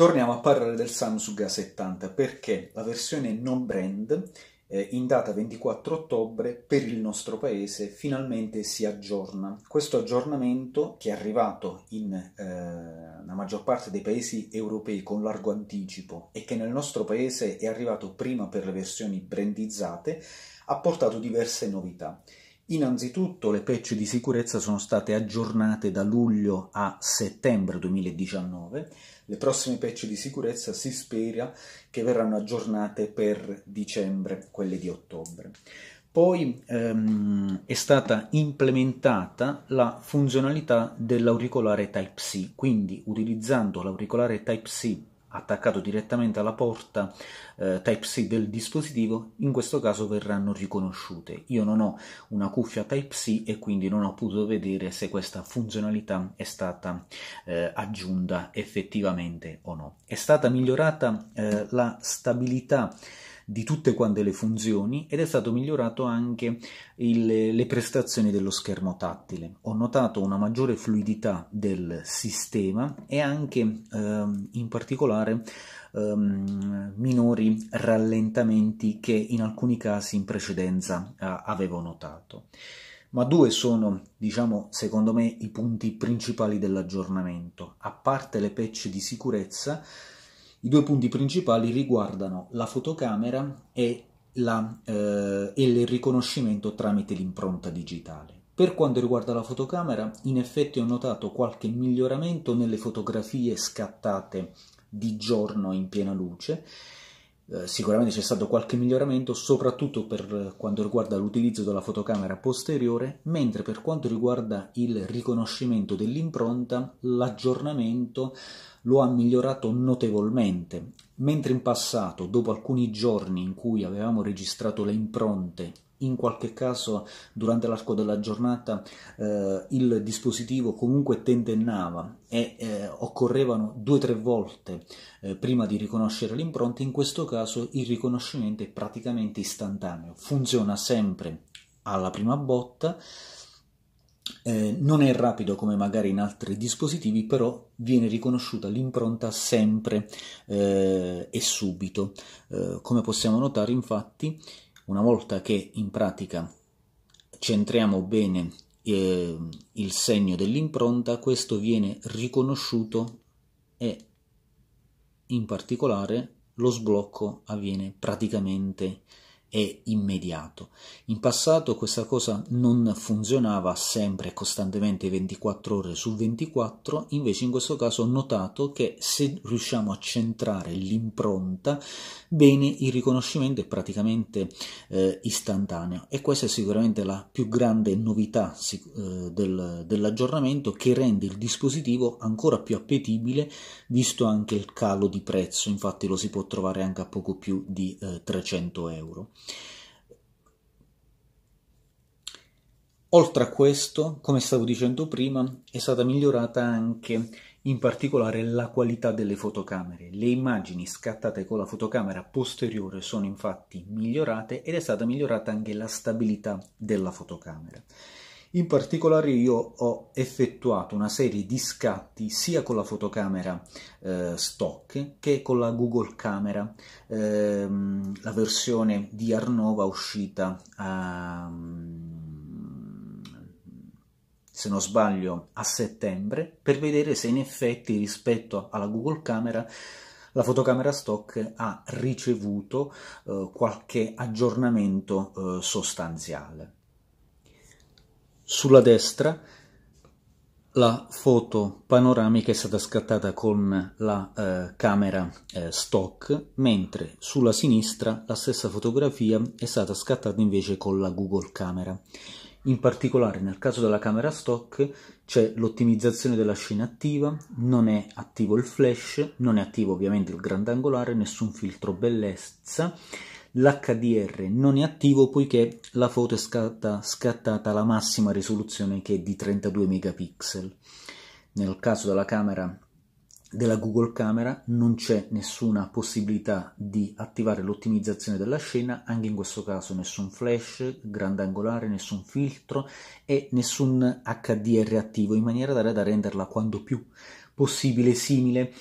Torniamo a parlare del Samsung A70 perché la versione non brand eh, in data 24 ottobre per il nostro paese finalmente si aggiorna. Questo aggiornamento che è arrivato nella eh, maggior parte dei paesi europei con largo anticipo e che nel nostro paese è arrivato prima per le versioni brandizzate ha portato diverse novità. Innanzitutto le patch di sicurezza sono state aggiornate da luglio a settembre 2019, le prossime patch di sicurezza si spera che verranno aggiornate per dicembre, quelle di ottobre. Poi ehm, è stata implementata la funzionalità dell'auricolare Type-C, quindi utilizzando l'auricolare Type-C attaccato direttamente alla porta eh, Type-C del dispositivo, in questo caso verranno riconosciute. Io non ho una cuffia Type-C e quindi non ho potuto vedere se questa funzionalità è stata eh, aggiunta effettivamente o no. È stata migliorata eh, la stabilità di tutte quante le funzioni ed è stato migliorato anche il, le prestazioni dello schermo tattile. Ho notato una maggiore fluidità del sistema e anche ehm, in particolare ehm, minori rallentamenti che in alcuni casi in precedenza eh, avevo notato ma due sono, diciamo, secondo me i punti principali dell'aggiornamento. A parte le patch di sicurezza, i due punti principali riguardano la fotocamera e, la, eh, e il riconoscimento tramite l'impronta digitale. Per quanto riguarda la fotocamera, in effetti ho notato qualche miglioramento nelle fotografie scattate di giorno in piena luce eh, sicuramente c'è stato qualche miglioramento, soprattutto per eh, quanto riguarda l'utilizzo della fotocamera posteriore, mentre per quanto riguarda il riconoscimento dell'impronta, l'aggiornamento lo ha migliorato notevolmente. Mentre in passato, dopo alcuni giorni in cui avevamo registrato le impronte in qualche caso durante l'arco della giornata eh, il dispositivo comunque tentennava e eh, occorrevano due o tre volte eh, prima di riconoscere l'impronta, in questo caso il riconoscimento è praticamente istantaneo, funziona sempre alla prima botta, eh, non è rapido come magari in altri dispositivi, però viene riconosciuta l'impronta sempre eh, e subito. Eh, come possiamo notare infatti una volta che in pratica centriamo bene eh, il segno dell'impronta, questo viene riconosciuto e in particolare lo sblocco avviene praticamente è immediato. In passato questa cosa non funzionava sempre costantemente 24 ore su 24, invece in questo caso ho notato che se riusciamo a centrare l'impronta bene il riconoscimento è praticamente eh, istantaneo e questa è sicuramente la più grande novità eh, del, dell'aggiornamento che rende il dispositivo ancora più appetibile visto anche il calo di prezzo, infatti lo si può trovare anche a poco più di eh, 300 euro. Oltre a questo, come stavo dicendo prima, è stata migliorata anche in particolare la qualità delle fotocamere. Le immagini scattate con la fotocamera posteriore sono infatti migliorate ed è stata migliorata anche la stabilità della fotocamera. In particolare io ho effettuato una serie di scatti sia con la fotocamera eh, stock che con la Google Camera, ehm, la versione di Arnova uscita a, ehm, se non sbaglio a settembre, per vedere se in effetti rispetto alla Google Camera la fotocamera stock ha ricevuto eh, qualche aggiornamento eh, sostanziale. Sulla destra la foto panoramica è stata scattata con la eh, camera eh, stock, mentre sulla sinistra la stessa fotografia è stata scattata invece con la Google Camera. In particolare nel caso della camera stock c'è l'ottimizzazione della scena attiva, non è attivo il flash, non è attivo ovviamente il grandangolare, nessun filtro bellezza, l'HDR non è attivo poiché la foto è scatta, scattata alla massima risoluzione che è di 32 megapixel. Nel caso della camera della Google Camera non c'è nessuna possibilità di attivare l'ottimizzazione della scena, anche in questo caso nessun flash grandangolare, nessun filtro e nessun HDR attivo, in maniera tale da renderla quanto più possibile simile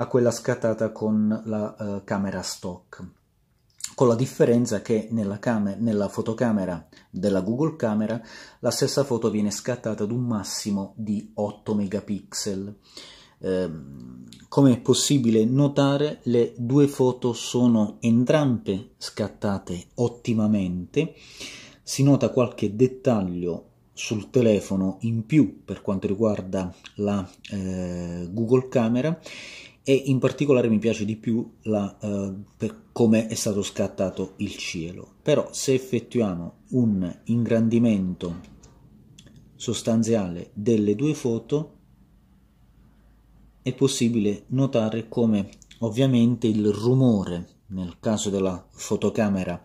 a quella scattata con la uh, camera stock con la differenza che nella, camera, nella fotocamera della Google Camera la stessa foto viene scattata ad un massimo di 8 megapixel. Eh, come è possibile notare le due foto sono entrambe scattate ottimamente, si nota qualche dettaglio sul telefono in più per quanto riguarda la eh, Google Camera e in particolare mi piace di più la, eh, per come è stato scattato il cielo. Però se effettuiamo un ingrandimento sostanziale delle due foto è possibile notare come ovviamente il rumore nel caso della fotocamera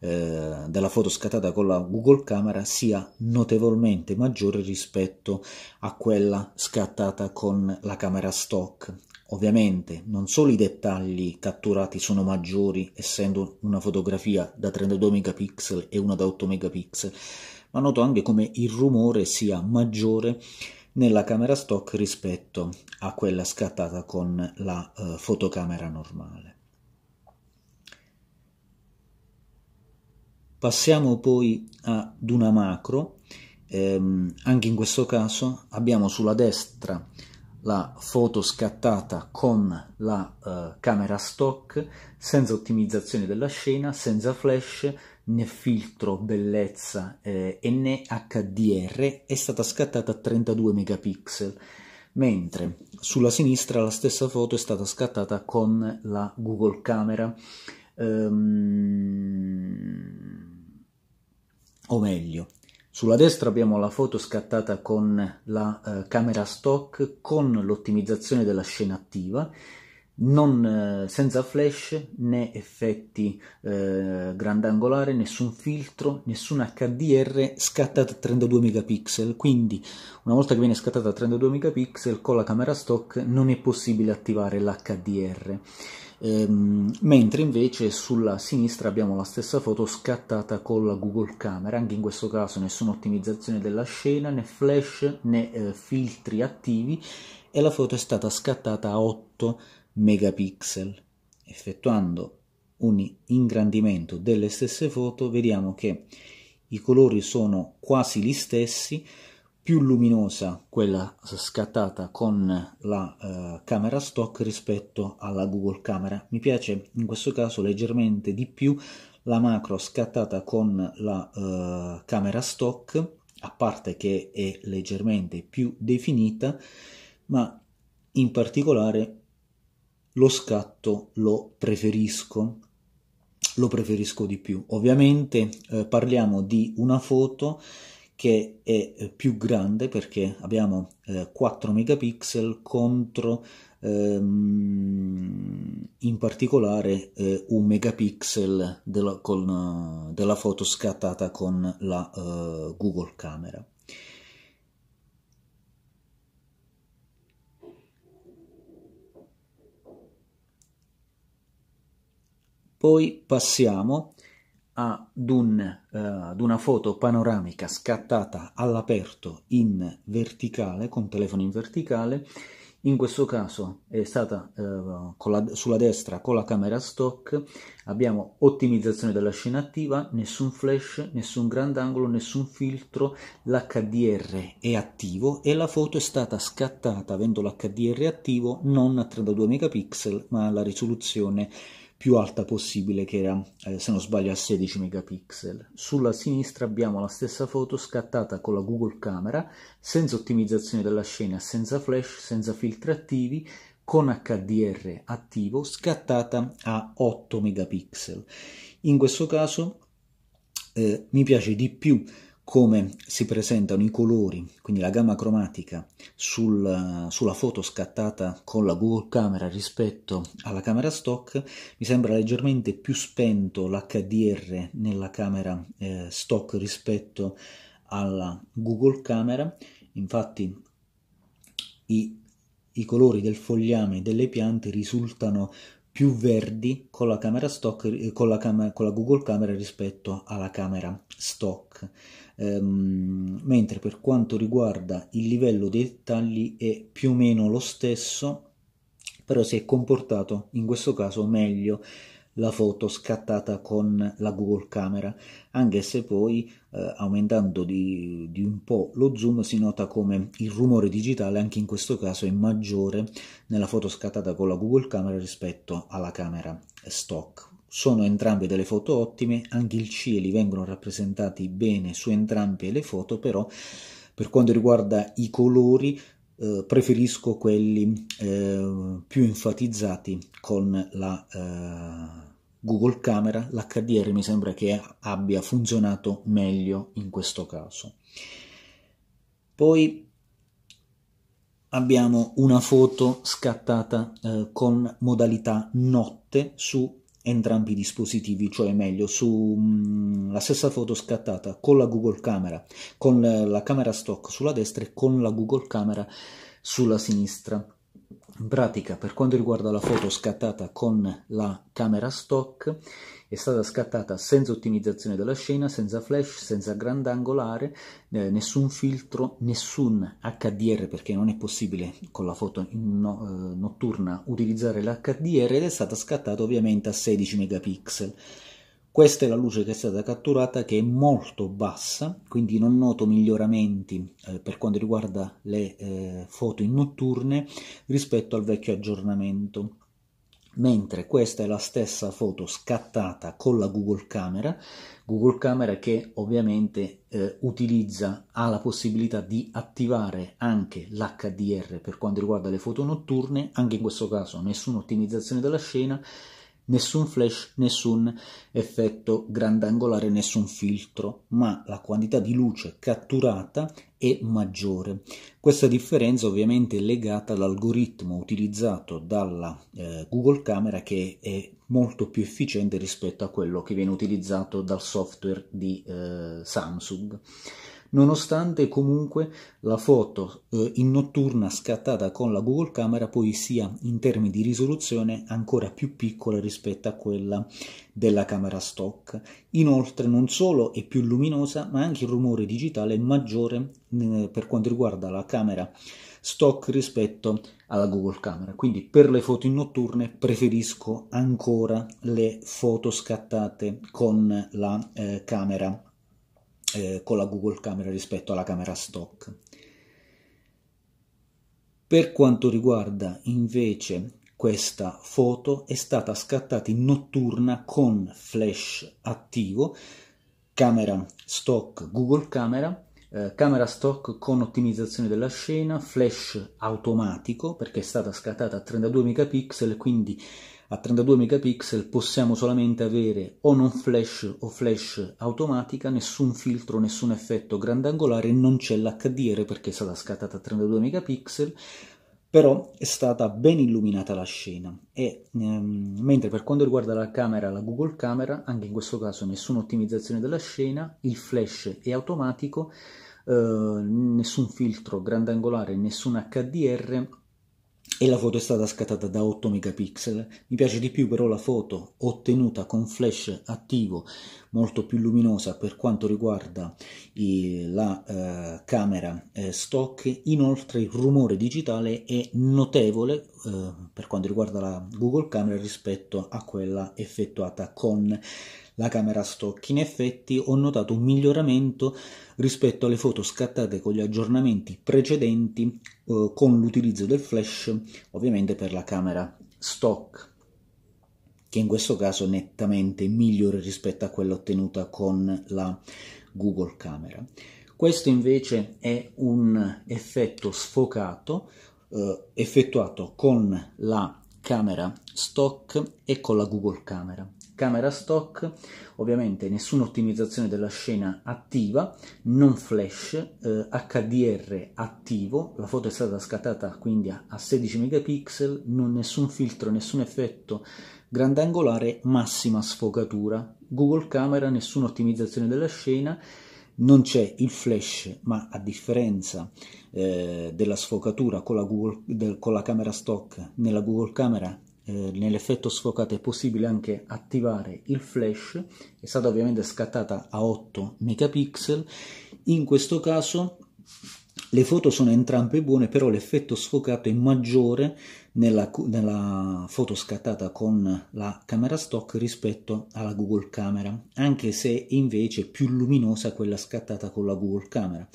eh, della foto scattata con la Google Camera sia notevolmente maggiore rispetto a quella scattata con la camera stock Ovviamente non solo i dettagli catturati sono maggiori essendo una fotografia da 32 megapixel e una da 8 megapixel, ma noto anche come il rumore sia maggiore nella camera stock rispetto a quella scattata con la eh, fotocamera normale. Passiamo poi ad una macro, ehm, anche in questo caso abbiamo sulla destra la foto scattata con la eh, camera stock, senza ottimizzazione della scena, senza flash, né filtro bellezza eh, e né HDR, è stata scattata a 32 megapixel, mentre sulla sinistra la stessa foto è stata scattata con la Google Camera. Ehm, o meglio, sulla destra abbiamo la foto scattata con la eh, camera stock con l'ottimizzazione della scena attiva, non, eh, senza flash né effetti eh, grandangolare, nessun filtro, nessun HDR scattata a 32 megapixel. Quindi, una volta che viene scattata a 32 megapixel con la camera stock non è possibile attivare l'HDR ehm, mentre invece sulla sinistra abbiamo la stessa foto scattata con la Google Camera, anche in questo caso nessuna ottimizzazione della scena, né flash né eh, filtri attivi e la foto è stata scattata a 8 megapixel. Effettuando un ingrandimento delle stesse foto vediamo che i colori sono quasi gli stessi, più luminosa quella scattata con la eh, camera stock rispetto alla Google Camera. Mi piace in questo caso leggermente di più la macro scattata con la eh, camera stock, a parte che è leggermente più definita, ma in particolare lo scatto lo preferisco lo preferisco di più ovviamente eh, parliamo di una foto che è eh, più grande perché abbiamo eh, 4 megapixel contro ehm, in particolare eh, un megapixel della, con, eh, della, foto scattata con la eh, Google Camera. Poi passiamo ad, un, uh, ad una foto panoramica scattata all'aperto in verticale, con telefono in verticale, in questo caso è stata eh, la, sulla destra con la camera stock, abbiamo ottimizzazione della scena attiva, nessun flash, nessun grandangolo, nessun filtro, l'HDR è attivo e la foto è stata scattata avendo l'HDR attivo non a 32 megapixel ma alla risoluzione più alta possibile che era eh, se non sbaglio a 16 megapixel sulla sinistra abbiamo la stessa foto scattata con la google camera senza ottimizzazione della scena senza flash senza filtri attivi con HDR attivo scattata a 8 megapixel in questo caso eh, mi piace di più come si presentano i colori, quindi la gamma cromatica sul, sulla foto scattata con la Google Camera rispetto alla camera stock, mi sembra leggermente più spento l'HDR nella camera eh, stock rispetto alla Google Camera, infatti i, i colori del fogliame delle piante risultano più verdi con la camera stock con la, cam- con la Google Camera rispetto alla camera stock ehm, mentre per quanto riguarda il livello dei dettagli è più o meno lo stesso però si è comportato in questo caso meglio la foto scattata con la Google Camera, anche se poi eh, aumentando di, di, un po' lo zoom si nota come il rumore digitale anche in questo caso è maggiore nella foto scattata con la Google Camera rispetto alla camera stock. Sono entrambe delle foto ottime, anche il cieli vengono rappresentati bene su entrambe le foto, però per quanto riguarda i colori eh, preferisco quelli eh, più enfatizzati con la eh, Google Camera, l'HDR mi sembra che abbia funzionato meglio in questo caso. Poi abbiamo una foto scattata eh, con modalità notte su entrambi i dispositivi, cioè meglio su mh, mm, la stessa foto scattata con la Google Camera, con la, la camera stock sulla destra e con la Google Camera sulla sinistra. In pratica, per quanto riguarda la foto scattata con la camera stock, è stata scattata senza ottimizzazione della scena, senza flash, senza grandangolare, eh, nessun filtro, nessun HDR perché non è possibile con la foto no, eh, notturna utilizzare l'HDR ed è stata scattata ovviamente a 16 megapixel. Questa è la luce che è stata catturata che è molto bassa, quindi non noto miglioramenti eh, per quanto riguarda le eh, foto in notturne rispetto al vecchio aggiornamento. Mentre questa è la stessa foto scattata con la Google Camera, Google Camera che ovviamente eh, utilizza, ha la possibilità di attivare anche l'HDR per quanto riguarda le foto notturne, anche in questo caso nessuna ottimizzazione della scena, nessun flash, nessun effetto grandangolare, nessun filtro, ma la quantità di luce catturata è maggiore. Questa differenza ovviamente è legata all'algoritmo utilizzato dalla eh, Google Camera che è molto più efficiente rispetto a quello che viene utilizzato dal software di eh, Samsung nonostante comunque la foto eh, in notturna scattata con la Google Camera poi sia in termini di risoluzione ancora più piccola rispetto a quella della camera stock. Inoltre non solo è più luminosa ma anche il rumore digitale è maggiore eh, per quanto riguarda la camera stock rispetto alla Google Camera. Quindi per le foto in notturne preferisco ancora le foto scattate con la eh, camera eh, con la Google Camera rispetto alla camera stock. Per quanto riguarda invece questa foto è stata scattata in notturna con flash attivo, camera stock Google Camera, eh, camera stock con ottimizzazione della scena, flash automatico perché è stata scattata a 32 megapixel, quindi a 32 megapixel possiamo solamente avere o non flash o flash automatica, nessun filtro, nessun effetto grandangolare, non c'è l'HDR perché è stata scattata a 32 megapixel, però è stata ben illuminata la scena e ehm, mentre per quanto riguarda la camera la Google Camera anche in questo caso nessuna ottimizzazione della scena il flash è automatico eh, nessun filtro grandangolare nessun HDR e la foto è stata scattata da 8 megapixel. Mi piace di più però la foto ottenuta con flash attivo, molto più luminosa per quanto riguarda eh, la eh, camera eh, stock. Inoltre il rumore digitale è notevole eh, per quanto riguarda la Google Camera rispetto a quella effettuata con la camera stock. In effetti ho notato un miglioramento rispetto alle foto scattate con gli aggiornamenti precedenti eh, con l'utilizzo del flash, ovviamente per la camera stock che in questo caso è nettamente migliore rispetto a quella ottenuta con la Google Camera. Questo invece è un effetto sfocato eh, effettuato con la camera stock e con la Google Camera camera stock, ovviamente nessuna ottimizzazione della scena attiva, non flash, eh, HDR attivo, la foto è stata scattata quindi a 16 megapixel, non, nessun filtro, nessun effetto grandangolare, massima sfocatura, Google Camera, nessuna ottimizzazione della scena, non c'è il flash, ma a differenza eh, della sfocatura con la, Google, del, con la camera stock, nella Google Camera eh, nell'effetto sfocato è possibile anche attivare il flash, è stata ovviamente scattata a 8 megapixel, in questo caso le foto sono entrambe buone, però l'effetto sfocato è maggiore nella, nella, foto scattata con la camera stock rispetto alla Google Camera, anche se invece è più luminosa quella scattata con la Google Camera.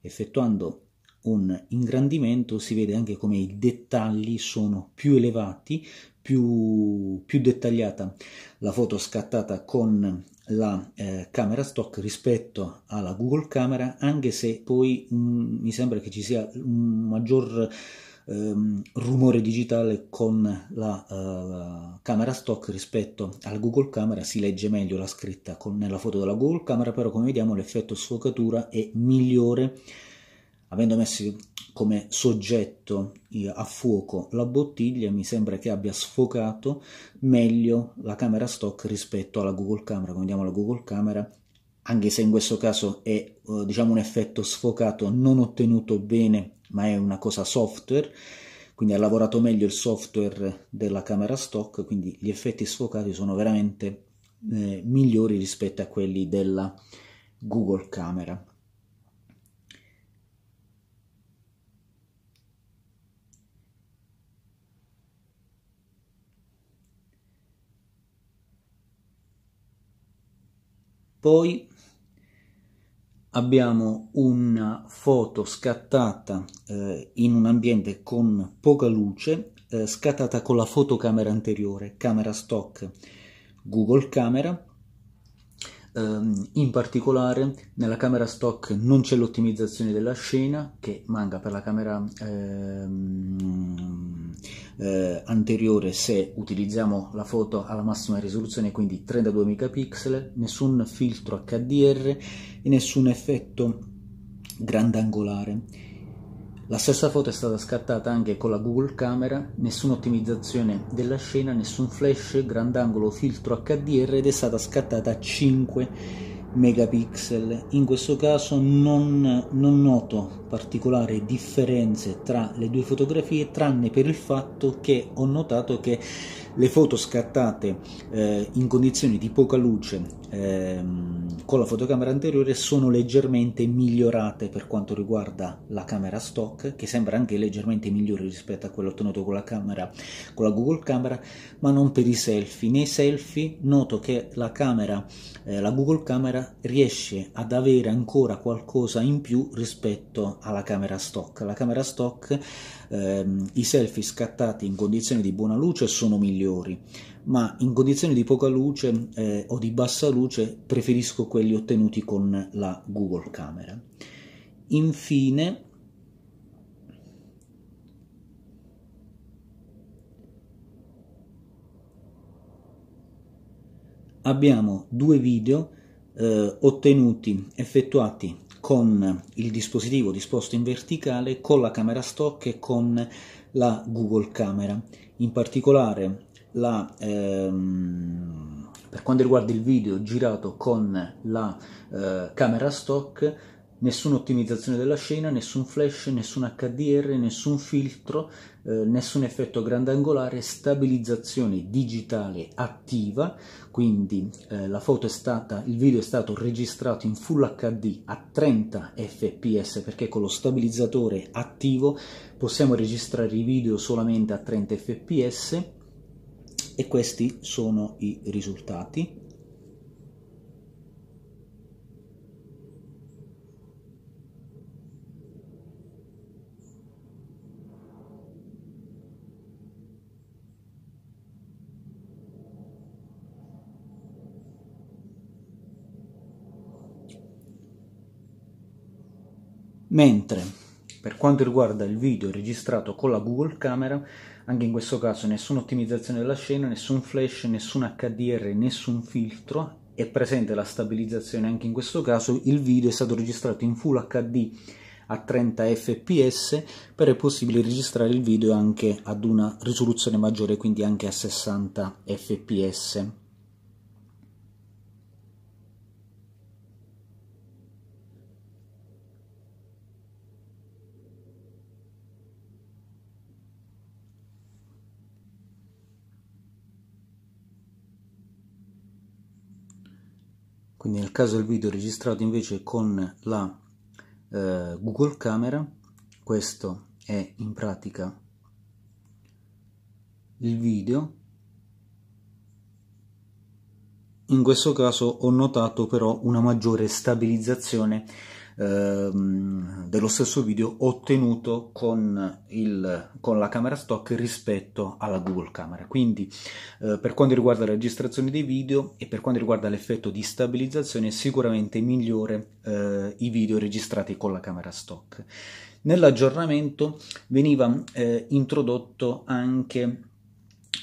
Effettuando un ingrandimento si vede anche come i dettagli sono più elevati, più, più dettagliata la foto scattata con la eh, camera stock rispetto alla Google Camera, anche se poi mh, mm, mi sembra che ci sia un maggior ehm, rumore digitale con la eh, camera stock rispetto alla Google Camera, si legge meglio la scritta con, nella foto della Google Camera, però come vediamo l'effetto sfocatura è migliore avendo messo come soggetto eh, a fuoco la bottiglia, mi sembra che abbia sfocato meglio la camera stock rispetto alla Google Camera. Quando andiamo alla Google Camera, anche se in questo caso è eh, diciamo, un effetto sfocato non ottenuto bene, ma è una cosa software, quindi ha lavorato meglio il software della camera stock, quindi gli effetti sfocati sono veramente eh, migliori rispetto a quelli della Google Camera. Poi abbiamo una foto scattata eh, in un ambiente con poca luce, eh, scattata con la fotocamera anteriore, camera stock Google Camera, Ehm, in particolare nella camera stock non c'è l'ottimizzazione della scena che manca per la camera ehm, eh, anteriore se utilizziamo la foto alla massima risoluzione quindi 32 megapixel, nessun filtro HDR e nessun effetto grandangolare la stessa foto è stata scattata anche con la Google Camera, nessuna ottimizzazione della scena, nessun flash, grandangolo, filtro HDR ed è stata scattata a 5 megapixel. In questo caso non, non noto particolari differenze tra le due fotografie, tranne per il fatto che ho notato che le foto scattate eh, in condizioni di poca luce ehm, con la fotocamera anteriore sono leggermente migliorate per quanto riguarda la camera stock che sembra anche leggermente migliore rispetto a quello ottenuto con la camera con la Google Camera ma non per i selfie nei selfie noto che la camera eh, la Google Camera riesce ad avere ancora qualcosa in più rispetto alla camera stock la camera stock ehm, i selfie scattati in condizioni di buona luce sono migliori, ma in condizioni di poca luce eh, o di bassa luce preferisco quelli ottenuti con la Google Camera. Infine, abbiamo due video eh, ottenuti, effettuati con il dispositivo disposto in verticale, con la camera stock e con la Google Camera. In particolare, la, ehm, per quanto riguarda il video girato con la eh, camera stock, nessuna ottimizzazione della scena, nessun flash, nessun HDR, nessun filtro, eh, nessun effetto grandangolare, stabilizzazione digitale attiva, quindi eh, la foto è stata, il video è stato registrato in Full HD a 30 fps perché con lo stabilizzatore attivo possiamo registrare i video solamente a 30 fps e questi sono i risultati. Mentre per quanto riguarda il video registrato con la Google Camera, anche in questo caso nessuna ottimizzazione della scena, nessun flash, nessun HDR, nessun filtro, è presente la stabilizzazione anche in questo caso, il video è stato registrato in Full HD a 30 fps per è possibile registrare il video anche ad una risoluzione maggiore quindi anche a 60 fps quindi nel caso del video registrato invece con la eh, Google Camera questo è in pratica il video in questo caso ho notato però una maggiore stabilizzazione ehm, dello stesso video ottenuto con, il, con, la camera stock rispetto alla Google Camera. Quindi eh, per quanto riguarda la registrazione dei video e per quanto riguarda l'effetto di stabilizzazione è sicuramente migliore eh, i video registrati con la camera stock. Nell'aggiornamento veniva eh, introdotto anche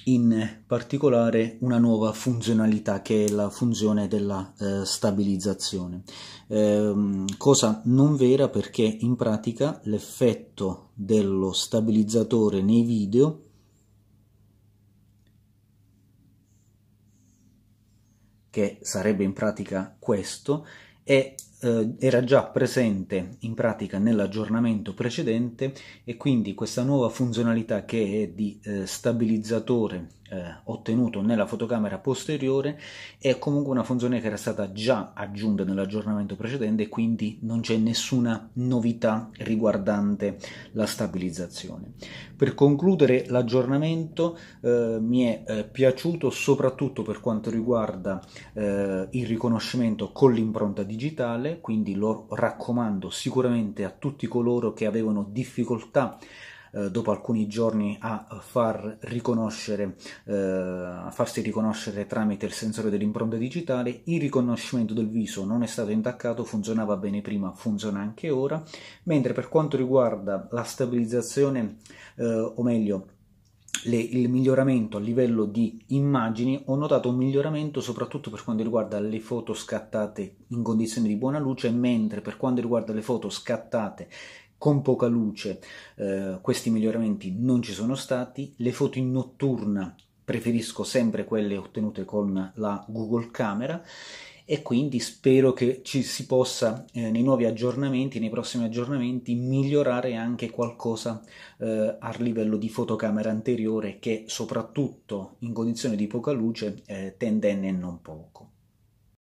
in particolare una nuova funzionalità che è la funzione della eh, stabilizzazione, ehm, cosa non vera perché in pratica l'effetto dello stabilizzatore nei video che sarebbe in pratica questo è eh, era già presente in pratica nell'aggiornamento precedente e quindi questa nuova funzionalità che è di eh, stabilizzatore eh, ottenuto nella fotocamera posteriore è comunque una funzione che era stata già aggiunta nell'aggiornamento precedente e quindi non c'è nessuna novità riguardante la stabilizzazione. Per concludere l'aggiornamento eh, mi è eh, piaciuto soprattutto per quanto riguarda eh, il riconoscimento con l'impronta digitale quindi lo raccomando sicuramente a tutti coloro che avevano difficoltà eh, dopo alcuni giorni a far riconoscere, eh, a farsi riconoscere tramite il sensore dell'impronta digitale, il riconoscimento del viso non è stato intaccato, funzionava bene prima, funziona anche ora, mentre per quanto riguarda la stabilizzazione, eh, o meglio, le, il miglioramento a livello di immagini, ho notato un miglioramento soprattutto per quanto riguarda le foto scattate in condizioni di buona luce, mentre per quanto riguarda le foto scattate con poca luce eh, questi miglioramenti non ci sono stati, le foto in notturna preferisco sempre quelle ottenute con la Google Camera e quindi spero che ci si possa eh, nei nuovi aggiornamenti, nei prossimi aggiornamenti, migliorare anche qualcosa eh, a livello di fotocamera anteriore che soprattutto in condizioni di poca luce eh, tende non poco.